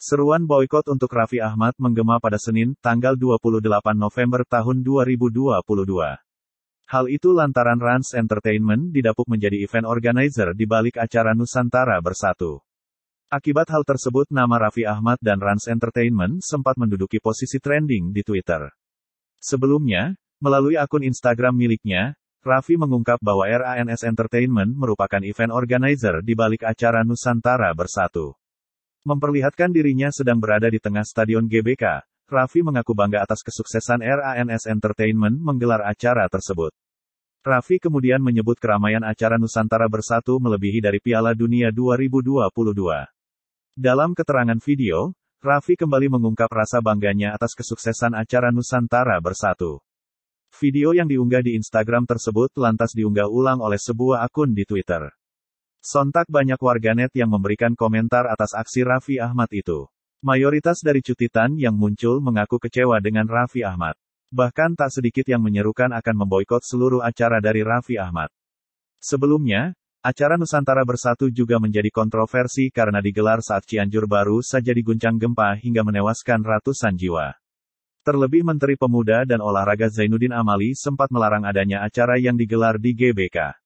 Seruan boykot untuk Raffi Ahmad menggema pada Senin, tanggal 28 November tahun 2022. Hal itu lantaran Rans Entertainment didapuk menjadi event organizer di balik acara Nusantara Bersatu. Akibat hal tersebut nama Raffi Ahmad dan Rans Entertainment sempat menduduki posisi trending di Twitter. Sebelumnya, melalui akun Instagram miliknya, Raffi mengungkap bahwa RANS Entertainment merupakan event organizer di balik acara Nusantara Bersatu. Memperlihatkan dirinya sedang berada di tengah stadion GBK, Raffi mengaku bangga atas kesuksesan RANS Entertainment menggelar acara tersebut. Raffi kemudian menyebut keramaian acara Nusantara Bersatu melebihi dari Piala Dunia 2022. Dalam keterangan video, Raffi kembali mengungkap rasa bangganya atas kesuksesan acara Nusantara Bersatu. Video yang diunggah di Instagram tersebut lantas diunggah ulang oleh sebuah akun di Twitter. Sontak banyak warganet yang memberikan komentar atas aksi Raffi Ahmad itu. Mayoritas dari cutitan yang muncul mengaku kecewa dengan Raffi Ahmad. Bahkan tak sedikit yang menyerukan akan memboikot seluruh acara dari Raffi Ahmad. Sebelumnya, acara Nusantara Bersatu juga menjadi kontroversi karena digelar saat Cianjur baru saja diguncang gempa hingga menewaskan ratusan jiwa. Terlebih Menteri Pemuda dan Olahraga Zainuddin Amali sempat melarang adanya acara yang digelar di GBK.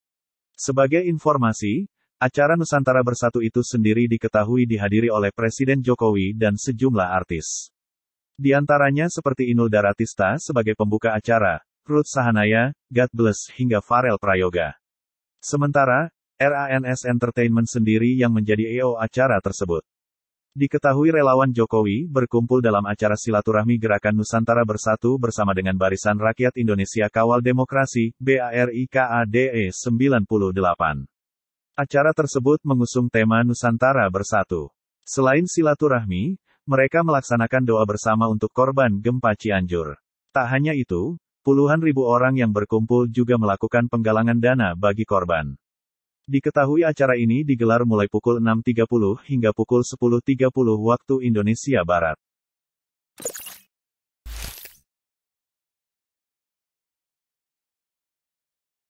Sebagai informasi, Acara Nusantara Bersatu itu sendiri diketahui dihadiri oleh Presiden Jokowi dan sejumlah artis. Di antaranya seperti Inul Daratista sebagai pembuka acara, Ruth Sahanaya, God Bless hingga Farel Prayoga. Sementara, RANS Entertainment sendiri yang menjadi EO acara tersebut. Diketahui relawan Jokowi berkumpul dalam acara silaturahmi Gerakan Nusantara Bersatu bersama dengan Barisan Rakyat Indonesia Kawal Demokrasi, BARIKADE e 98. Acara tersebut mengusung tema Nusantara Bersatu. Selain silaturahmi, mereka melaksanakan doa bersama untuk korban gempa Cianjur. Tak hanya itu, puluhan ribu orang yang berkumpul juga melakukan penggalangan dana bagi korban. Diketahui acara ini digelar mulai pukul 6.30 hingga pukul 10.30 waktu Indonesia Barat.